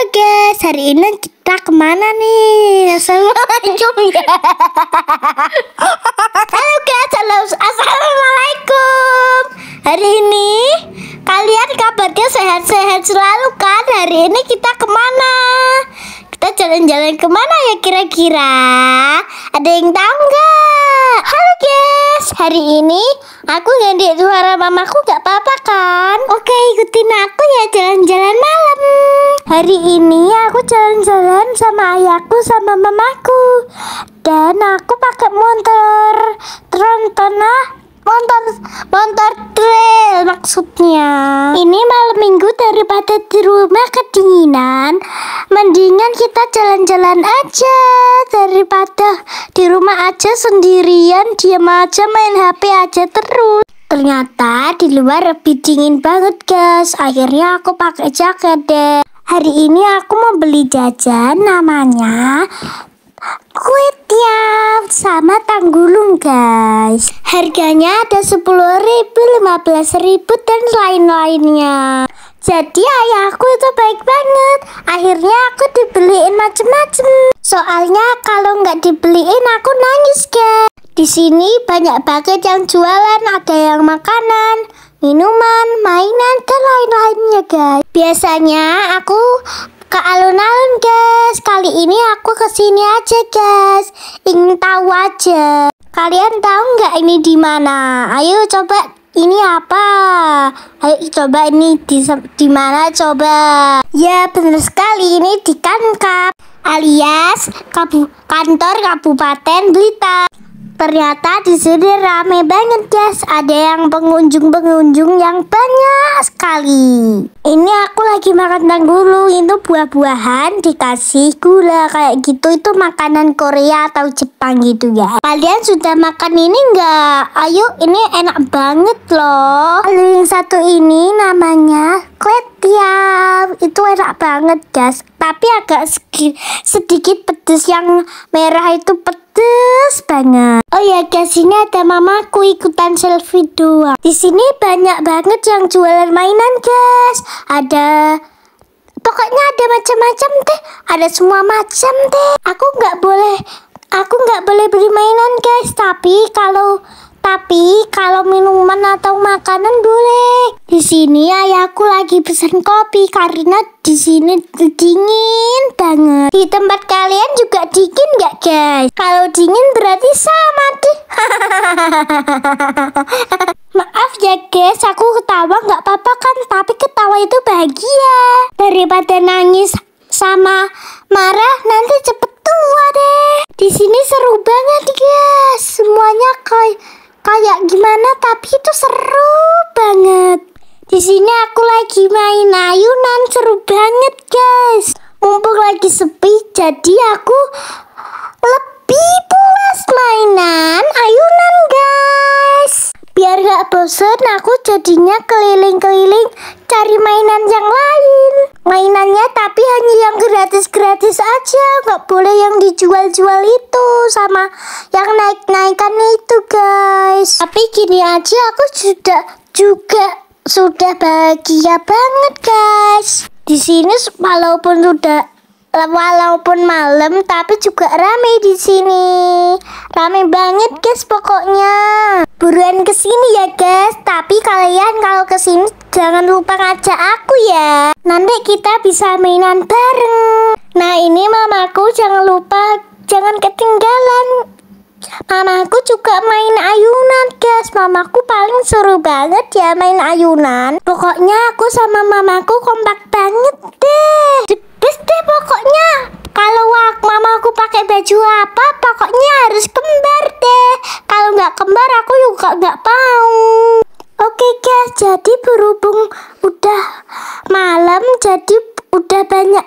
Halo guys, hari ini kita kemana nih? Assalamualaikum ya. Halo guys, assalamualaikum. Hari ini kalian kabarnya sehat-sehat selalu kan? Hari ini kita kemana? Kita jalan-jalan kemana ya kira-kira? Ada yang tahu nggak? Halo guys, hari ini aku ganti suara mamaku gak apa-apa kan? Oke, ikutin aku ya jalan-jalan Hari ini aku jalan-jalan sama ayahku sama mamaku Dan aku pakai motor Trontona Motor Motor trail maksudnya Ini malam minggu daripada di rumah kedinginan Mendingan kita jalan-jalan aja Daripada di rumah aja sendirian Diam aja main HP aja terus Ternyata di luar lebih dingin banget guys Akhirnya aku pakai jaket deh Hari ini aku mau beli jajan namanya kue tiap sama tanggulung guys harganya ada 10.000 15.000 dan lain-lainnya jadi ayahku itu baik banget akhirnya aku dibeliin macem-macem soalnya kalau nggak dibeliin aku nangis guys di sini banyak banget yang jualan ada yang makanan minuman, mainan, dan lain-lainnya guys. Biasanya aku ke alun-alun guys. Kali ini aku ke sini aja guys. Ingin tahu aja. Kalian tahu nggak ini di mana? Ayo coba ini apa? Ayo coba ini di, di mana coba? Ya benar sekali ini di Kankap alias Kabu Kantor Kabupaten Blitar. Ternyata di sini rame banget guys. Ada yang pengunjung-pengunjung yang banyak sekali. Ini aku lagi makan tanggulu. Itu buah-buahan dikasih gula kayak gitu. Itu makanan Korea atau Jepang gitu ya. Kalian sudah makan ini enggak? Ayo, ini enak banget loh. Lalu yang satu ini namanya kletiau. Itu enak banget guys. Tapi agak sedikit pedas yang merah itu pedes pedes banget. Oh ya guys, ini ada mamaku ikutan selfie dua. Di sini banyak banget yang jualan mainan guys. Ada pokoknya ada macam-macam deh. Ada semua macam deh. Aku nggak boleh, aku nggak boleh beli mainan guys. Tapi kalau tapi kalau minuman atau makanan boleh. Di sini ayahku lagi pesan kopi karena di sini dingin banget. Di tempat kalian juga dingin nggak guys? Kalau dingin berarti sama deh. Maaf ya guys, aku ketawa nggak apa-apa kan? Tapi ketawa itu bahagia. Daripada nangis sama marah nanti cepet tua deh. Di sini seru banget guys, semuanya kayak kayak gimana tapi itu seru banget. Di sini aku lagi main ayunan seru banget guys. Mumpung lagi sepi jadi aku lebih puas mainan ayunan guys. Biar gak bosan aku jadinya keliling-keliling cari mainan yang lain. Mainannya tapi hanya yang gratis-gratis aja nggak boleh yang dijual-jual itu sama yang naik-naikan itu guys tapi gini aja aku sudah juga sudah bahagia banget guys di sini walaupun sudah walaupun malam tapi juga rame di sini rame banget guys pokoknya buruan kesini ya guys tapi kalian kalau kesini jangan lupa ngajak aku ya nanti kita bisa mainan bareng nah ini mamaku jangan lupa jangan ketinggalan. Mamaku juga main ayunan, guys. Mamaku paling seru banget ya main ayunan. Pokoknya aku sama mamaku kompak banget deh. The deh pokoknya. Kalau waktu mamaku pakai baju apa, pokoknya harus kembar deh. Kalau nggak kembar, aku juga nggak mau. Oke guys, jadi berhubung udah malam, jadi udah banyak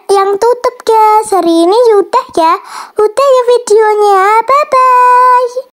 hari ini udah ya. Udah ya videonya. Bye-bye.